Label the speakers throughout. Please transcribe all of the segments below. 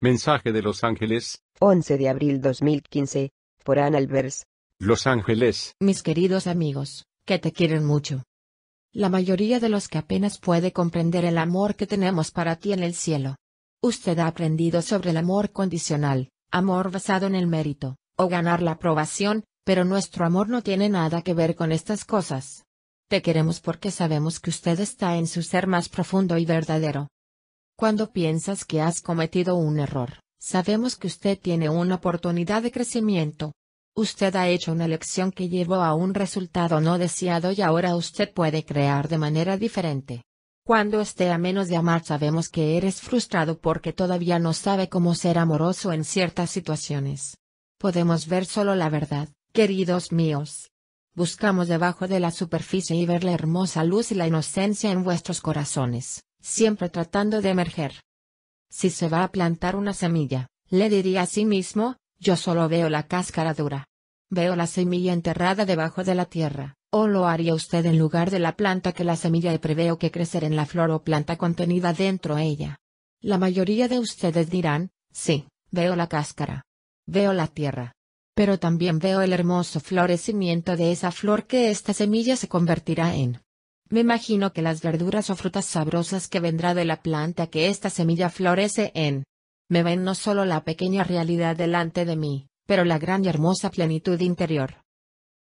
Speaker 1: Mensaje de Los Ángeles. 11 de abril 2015. Por Ann Albers. Los Ángeles. Mis queridos amigos, que te quieren mucho. La mayoría de los que apenas puede comprender el amor que tenemos para ti en el cielo. Usted ha aprendido sobre el amor condicional, amor basado en el mérito, o ganar la aprobación, pero nuestro amor no tiene nada que ver con estas cosas. Te queremos porque sabemos que usted está en su ser más profundo y verdadero, cuando piensas que has cometido un error, sabemos que usted tiene una oportunidad de crecimiento. Usted ha hecho una elección que llevó a un resultado no deseado y ahora usted puede crear de manera diferente. Cuando esté a menos de amar sabemos que eres frustrado porque todavía no sabe cómo ser amoroso en ciertas situaciones. Podemos ver solo la verdad, queridos míos. Buscamos debajo de la superficie y ver la hermosa luz y la inocencia en vuestros corazones siempre tratando de emerger. Si se va a plantar una semilla, le diría a sí mismo, yo solo veo la cáscara dura. Veo la semilla enterrada debajo de la tierra, o lo haría usted en lugar de la planta que la semilla preveo que crecer en la flor o planta contenida dentro de ella. La mayoría de ustedes dirán, sí, veo la cáscara. Veo la tierra. Pero también veo el hermoso florecimiento de esa flor que esta semilla se convertirá en. Me imagino que las verduras o frutas sabrosas que vendrá de la planta que esta semilla florece en. Me ven no solo la pequeña realidad delante de mí, pero la gran y hermosa plenitud interior.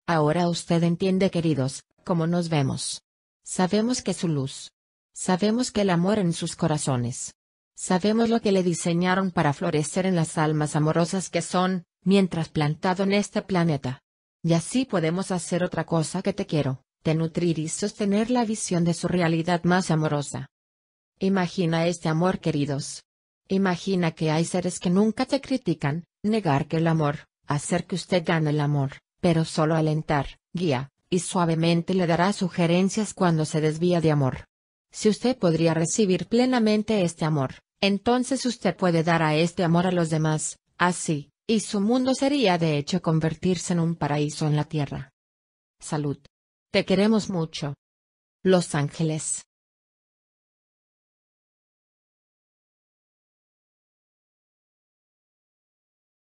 Speaker 1: Ahora usted entiende, queridos, cómo nos vemos. Sabemos que su luz. Sabemos que el amor en sus corazones. Sabemos lo que le diseñaron para florecer en las almas amorosas que son, mientras plantado en este planeta. Y así podemos hacer otra cosa que te quiero de nutrir y sostener la visión de su realidad más amorosa. Imagina este amor, queridos. Imagina que hay seres que nunca te critican, negar que el amor, hacer que usted gane el amor, pero solo alentar, guía, y suavemente le dará sugerencias cuando se desvía de amor. Si usted podría recibir plenamente este amor, entonces usted puede dar a este amor a los demás, así, y su mundo sería de hecho convertirse en un paraíso en la tierra. Salud. Te queremos mucho. Los Ángeles.